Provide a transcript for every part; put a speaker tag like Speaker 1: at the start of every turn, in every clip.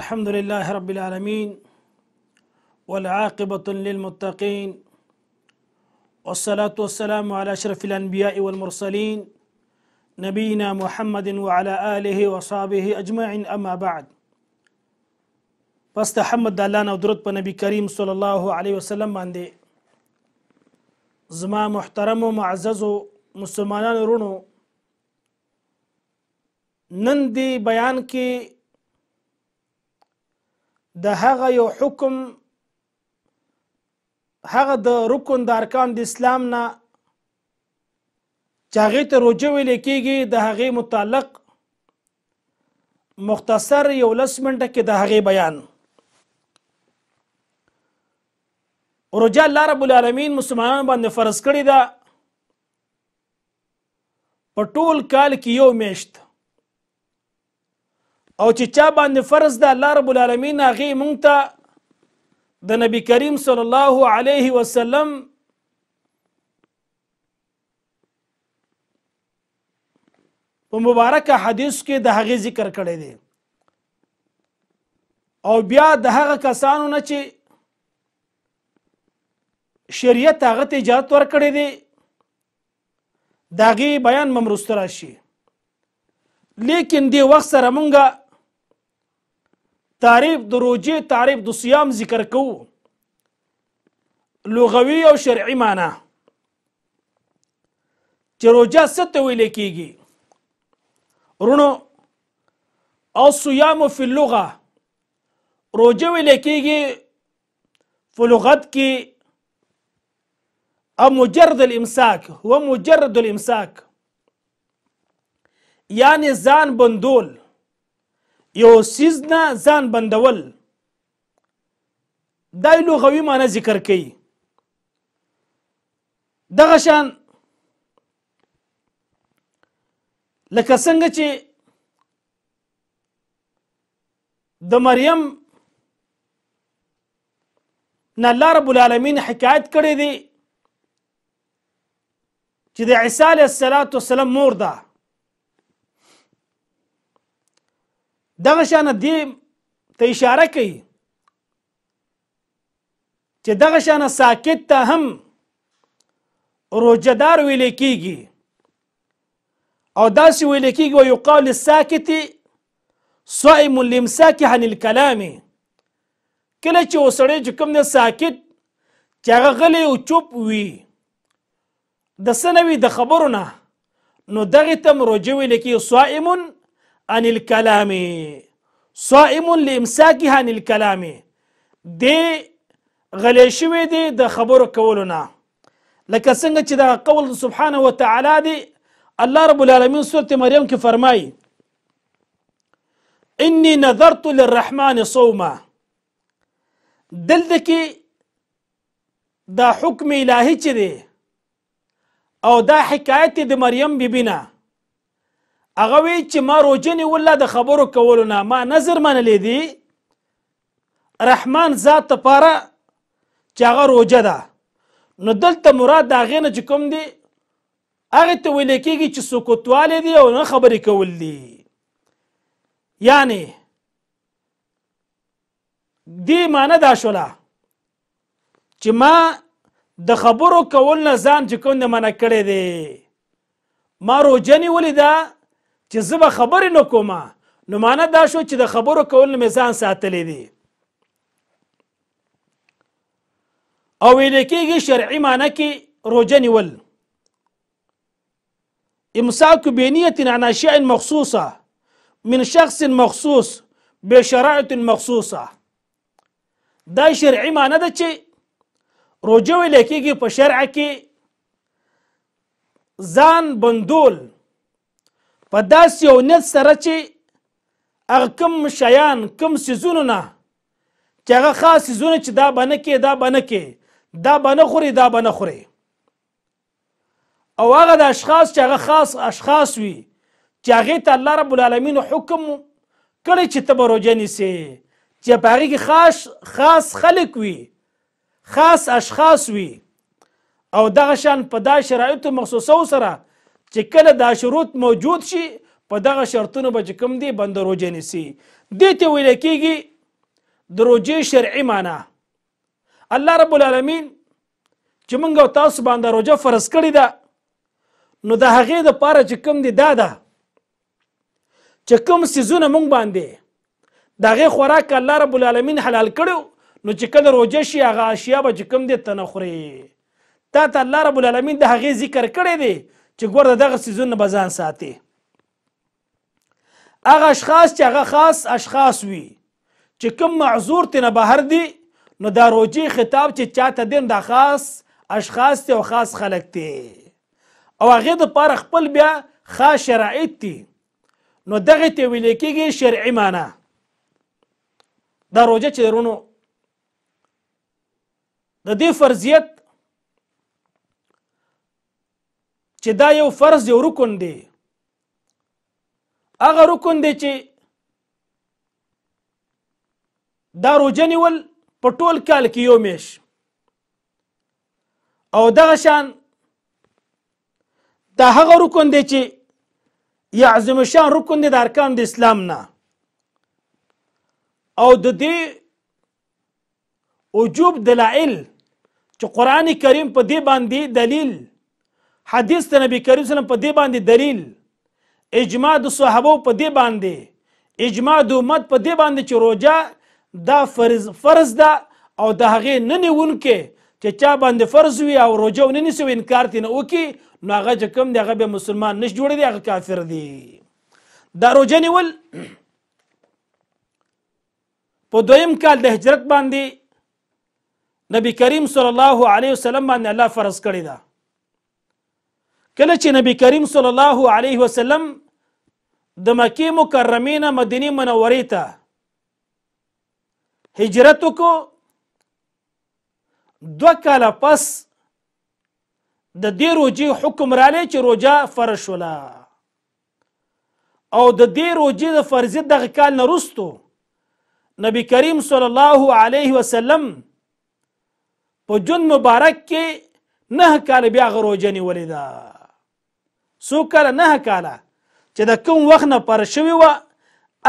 Speaker 1: الحمد لله رب العالمين والعاقبة للمتقين والصلاة والسلام على أشرف الأنبياء والمرسلين نبينا محمد وعلى آله وصحبه أجمعين أما بعد بس تحمد دالانا الله بنبي كريم صلى الله عليه وسلم باندې زما محترم ومعزز مسلمان رونو نندي بيانكي د هغه یو حکم هغه د رکن د ارکان د اسلام نه چې هغې ته روجه ویل کېږي د هغې متعلق مختصر یو لس منټه کې د هغې بیان روجه الله رب العالمین مسلمانانو باندې فرض کړې ده په ټول کال کې یو میاشت او چې چا باندې فرض ده الله رب العالمین هغه مونږ ته د نبی کریم صلی الله علیه وسلم په مبارک حدیث کې د هغه ذکر کړی دی او بیا د هغه کسانو نه چې شریعت هغه ته ایجاد ورکړی دی د هغې بیان ممرسته راشي لیکن دی وخت سره مونږه تعریف د روجې تعریف د صيام ذکر کوو لغوي او شرعي معنی چې روجه څه ته ویل کېږي رونو او صيام فی اللغه روجه ویل کېږي په لغت کې او مجرد الامساک هو مجرد الامساک یعنی ځان بندول یو سیز نه ځان بندول دا لغوي معنی ذکر کوي دغه شان لکه څنګه چې د مریم نه الله رب العالمین حکایت کړی دی چې د عیسی علیه السلام مور ده دغه شان دې ته اشاره کوي چې دغه شان ساکت ته هم روجدار ویل کیږي او داسې ویل کیږي او یقال الساکت صائم لامساک عن الكلام کله چې وسړی چې کوم نه ساکت چې هغه غلی او چوپ وي د څه نه وي د خبرو نه نو دغې ته مروجه ویل کیږي صائم عن الكلام صائم لامساكه عن الكلام دي غلی شوی دی د خبرو کولو نه لکه دا قول سبحانه وتعالى دي الله رب العالمين سورة مريم كفرماي إني نذرت للرحمن صوما دلدك دا حکم الهی او دا حكاية دي مريم ببنا هغه وی چې ما روجنی ولا د خبرو کولو نه ما نظر منلې دی رحمان ذات ته پاره چې هغه روجه ده نو دلته مراد د هغې نه چې کوم دی هغې ته ویل کېږي چې سکوتوالی دی او نه خبرې کول دي یعنی دې معنه دا شوله چې ما د خبرو کول نه ځان چې کوم دی منع کړی دی ما روجه نیولې ده چې زه به خبرې نه کوم نو معنا دا شو چې د خبرو کول مې ځان ساتلی دی او ویل کېږي شرعي معنی کې روجه نیول امساك بنية عن أشياء مخصوصة من شخص مخصوص بشرائط مخصوصة دا شرعي معنی ده چې روجه ویل کېږي په شرع کې ځان بندول په داسې یو نیت سره چې هغه کوم شیان کوم سیزونو نه چې هغه خاص سیزونه چې دا به نه کې دا به نه کې دا به نه خوري دا به نه خوري او هغه د اشخاص چې هغه خاص اشخاص وي چې هغې ته الله رب العالمین حکم کړی چې ته به روژه نیسې چې په هغې کې خاص خاص خلک وي خاص اشخاص وي او دغه شان په دا شرایطو مخصوصو سره چې کله دا شروط موجود شي په دغه شرطونو به چې کوم دی بنده روجې نیسي دې ته ویل کېږي د روجې شرعي معنا الله رب العالمین چې موږ او تاسو باندې روجه فرض کړې ده نو د هغې د پاره چې کوم دی دا ده چې کوم سیزونه موږ باندې د هغې خوراک الله رب العالمین حلال کړو نو چې کله روجه شي هغه اشیا به چې کوم دی ته نه خورې تا ته الله رب العالمین د هغې ذکر کړی دی چې ګور دغه سيزونه بزان ساتي هغه اشخاص چې هغه خاص اشخاص وي چې کوم معذور تنه بهر دي نو دا روجي خطاب چې چاته دین دا خاص اشخاص ته او خاص خلک دي او هغه د پر خپل بیا خاص شرایط دي نو دغه ته ویل کېږي شرعي معنا دا روجه چې درونو د دې فرضیت چې دا یو فرض یو رکن دی هغه رکن دی چې دا روجه نیول په ټول کال کې یو میش او دغه شان دا هغه رکن دی چې یعظم شان رکن دی د ارکان د اسلام نه او د دې وجوب دلائل چې قران کریم په دې باندې دلیل حدیث ته نبی کریم سلام په دې باندې دلیل اجماع د صحابه په دې باندې اجماع د امت په دې باندې چې روجا دا فرض فرض ده او د هغې نه نیونکې چې چا باندې فرض وي او روجه ونه نیسي او انکار ترې نه وکړي نو هغه چې کوم دی هغه بیا مسلمان نش جوړی دی هغه کافر دی دا روجه نیول په دویم کال د هجرت باندې نبی کریم صلی الله علیه وسلم باندې الله فرض کړی ده کله چې نبی کریم صلی الله علیه وسلم د مکې مکرمه نه مدینه منورې ته هجرت وکړو دوه کاله پس د دې روجې حکم رالی چې روجا فرض شوله او د دې روجې د فرضیت دغه کال نه وروستو نبی کریم صلی الله علیه وسلم په جون مبارک کې نه کال بیا غ روجه نیولې ده څو کاله نه کاله چې د کوم وخت نه پر شوی و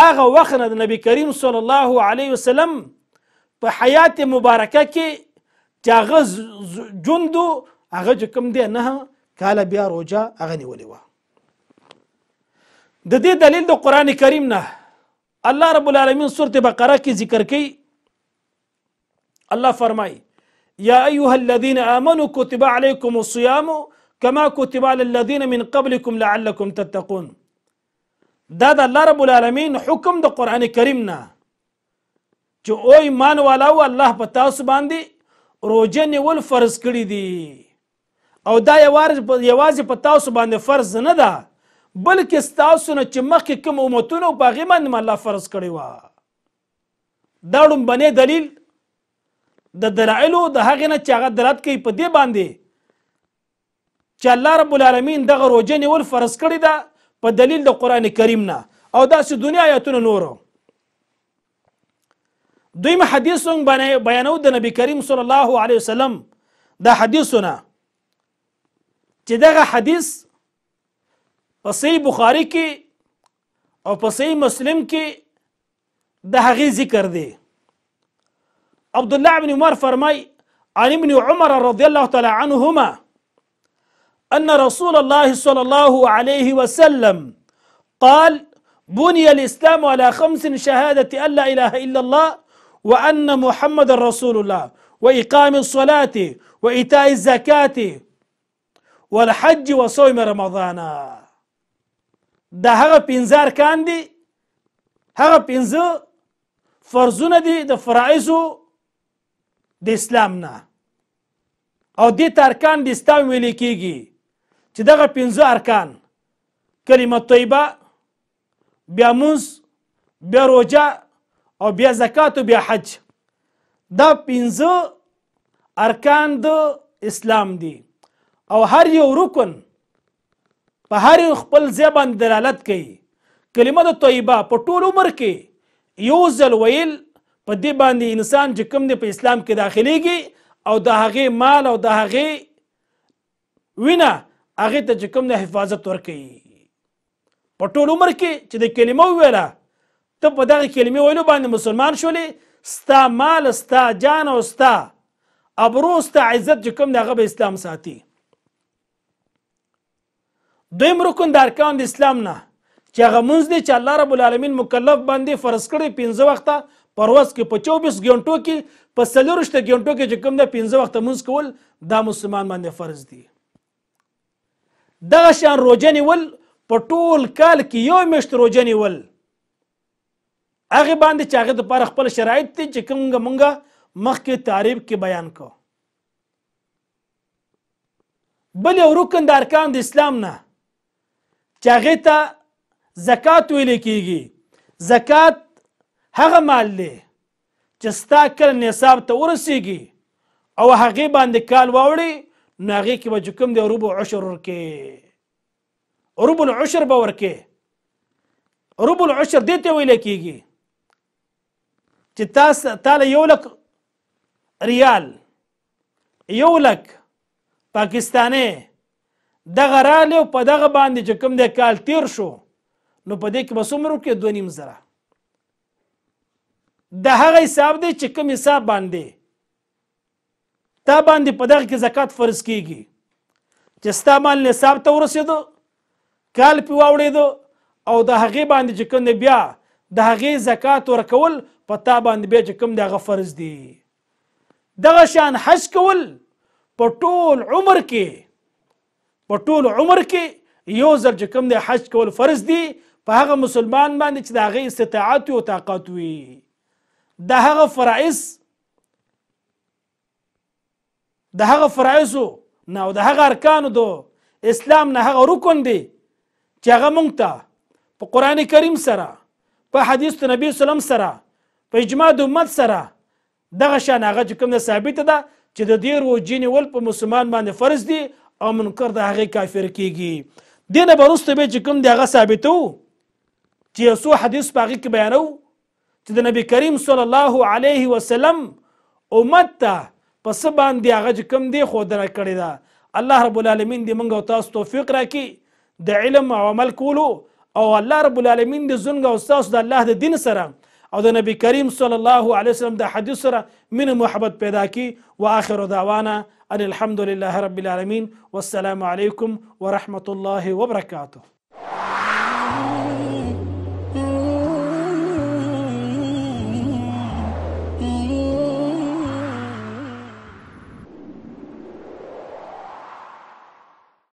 Speaker 1: هغه وخت نه د نبی کریم صلی الله علیه وسلم په حیات مبارکه کې چې هغه جوندو هغه چې کوم دی نه کاله بیا روجا هغه نیولې وه د دې دلیل د قران کریم نه الله رب العالمین سورته بقره کې ذکر کړي الله فرمای یا ایها الذين امنوا كتب عليكم الصيام کما کتب علی الذین من قبلکم لعلکم تتقون دا د الله رب العالمین حکم د قران کریم نه چې او ایمان والا او الله په تاسو باندې روزه نیول فرض کړی دی او دا یوازې په تاسو باندې فرض نه ده بلکې تاسو نه چې مخکې کوم امتونو په هغې باندې الله فرض کړی وه دا ړومبنی دلیل د دلایلو د هغې نه چې هغه درات کوي په دې باندې چې الله رب العالمین دغه روجه نیول فرض کړی ده په دلیل د قران کریم نه او داسې دنیا آیاتونه نورو دویم حدیث باندې بیانو د نبی کریم صلی الله علیه وسلم دا حدیثونه چې دغه حدیث په صحیح بخاری کې او په صحیح مسلم کې د هغې ذکر دی عبد الله بن عمر فرمای عن ابن عمر رضی الله تعالی عنهما أن رسول الله صلى الله عليه وسلم قال بني الإسلام على خمس شهادة أن لا إله إلا الله وأن محمد رسول الله وإقام الصلاة وإيتاء الزكاة والحج وصوم رمضان ده هغه پنځه كان دي هغه پنځه فرزونا دي ده فرائزو دي إسلامنا او دي ارکان دي اسلام ویل کیږي چې دغه پنځه ارکان کلمه طیبه بیا مونځ بیا روجه او بیا زکات او بیا حج دا پنځه ارکان د اسلام دي او هر یو رکن په هر یو خپل ځای باندې دلالت کوي کلمه د طیبه په ټول عمر کې یو ځل ویل په دې باندې انسان چې کوم دی په اسلام کې داخليږي او د هغه مال او د هغه وینه هغه ته چې کوم د حفاظت ورکړي په ټول عمر کې چې د کلمه ویله ته په دغه کلمې ویلو باندې مسلمان شولې ستا مال ستا جان او ستا ابرو ستا عزت چې کوم دغه به اسلام ساتي دویم رکن د ارکان د اسلام نه چې هغه منځ دی چې الله رب العالمین مکلف باندې فرض کړی پنځه وخته پر ورځ کې په چوبیس ګنټو کې په څلروشته ګنټو کې چې کوم د پنځه وخته منځ کول دا مسلمان باندې فرض دی دغه شان روجه نیول په ټول کال کې یو میاشت روجه نیول هغه باندې چې هغه د پر خپل شرایط دي چې کومه مونږه مخکې تعریف کې بیان کو بل یو رکن د ارکان د اسلام نه چې هغه ته زکات ویل کیږي زکات هغه مال دی چې ستا کله نصاب ته ورسیږي او هغې باندې کال واوړي نو هغې کې به چې کوم دی ربع عشر ورکې ربع العشر به ورکې ربع العشر دې ته ویل کېږي چې تاسو تاله یو لک ریال یو لک پاکستاني دغه رالی او په دغه باندې چې کوم دی کال تیر شو نو په دې کې به څومره کې دوه نیم زره د هغه حساب دی چې کوم حساب باندې تا باندې په دغه کې زکات فرض کیږي چې ستا مال نصاب ته ورسېدو کال پې واوړېدو او د هغې باندې چې کوم بیا د هغې زکات ورکول په تا باندې بیا چې کوم د هغه فرض دی دغه شان حج کول په ټول عمر کې په ټول عمر کې یو ځل چې کوم د حج کول فرض دی په هغه مسلمان باندې چې د هغې استطاعت او طاقت وي د هغه فرائض د هغه فرایزو نه او د هغه ارکانو دو اسلام نه هغه رکن دی چې هغه مونږ ته په قران کریم سره په حدیث د نبی سلام سره په اجماع د امت سره دغه شان هغه کوم نه ثابت ده چې د دې روجینې ول په مسلمان باندې فرض دي او منکر د هغه کافر کیږي دینه برسته به چې کوم دی هغه ثابتو چې یو حدیث باغی کې بیانو چې د نبی کریم صلی الله علیه وسلم امت ته پس باندې هغه کم دی خو دره کړی دا الله رب العالمین دې منګو تاسو توفیق راکړي د علم او عمل کولو او الله رب العالمین دې زنګ او تاسو د الله د دین سره او د نبی کریم صلی الله علیه وسلم د حدیث سره من محبت پیدا کی واخر دعوانا ان الحمد لله رب العالمین والسلام علیکم ورحمت الله وبرکاته